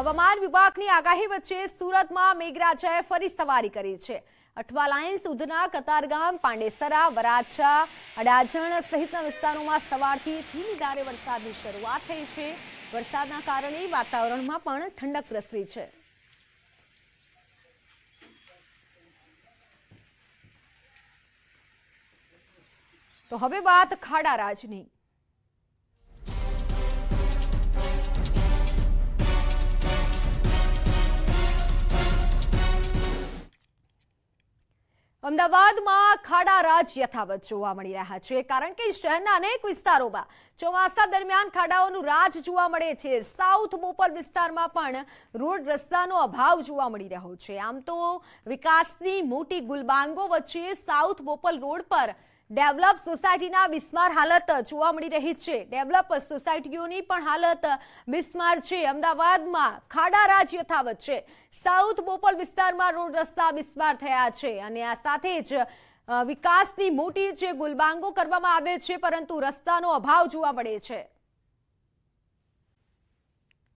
હવામાન વિભાગની આગાહી વચ્ચે સુરતમાં મેઘરાજાએ ફરી સવારી કરી છે અઠવા અઠવાલાયન સુધના કતારગામ પાંડેસરા વરાછા અડાજણ સહિતના વિસ્તારોમાં સવારથી ધીમી ધારે વરસાદની શરૂઆત થઈ છે વરસાદના કારણે વાતાવરણમાં પણ ઠંડક પ્રસરી છે તો હવે વાત ખાડા રાજની અમદાવાદમાં ખાડા રાજ યથાવત જોવા મળી રહ્યા છે કારણ કે શહેરના અનેક વિસ્તારોમાં ચોમાસા દરમિયાન ખાડાઓનું રાજ જોવા મળે છે સાઉથ બોપલ વિસ્તારમાં પણ રોડ રસ્તાનો અભાવ જોવા મળી રહ્યો છે આમ તો વિકાસની મોટી ગુલબાંગો વચ્ચે સાઉથ બોપલ રોડ પર ડેવલપ સોસાયટીના બિસ્માર હાલત જોવા મળી રહી છે ડેવલપ સોસાયટીઓની પણ હાલત બિસ્માર છે અમદાવાદમાં ખાડા રાજ યથાવત છે સાઉથ બોપલ વિસ્તારમાં રોડ રસ્તા બિસ્માર થયા છે અને આ સાથે જ વિકાસની મોટી જે ગુલબાંગો કરવામાં આવે છે પરંતુ રસ્તાનો અભાવ જોવા મળે છે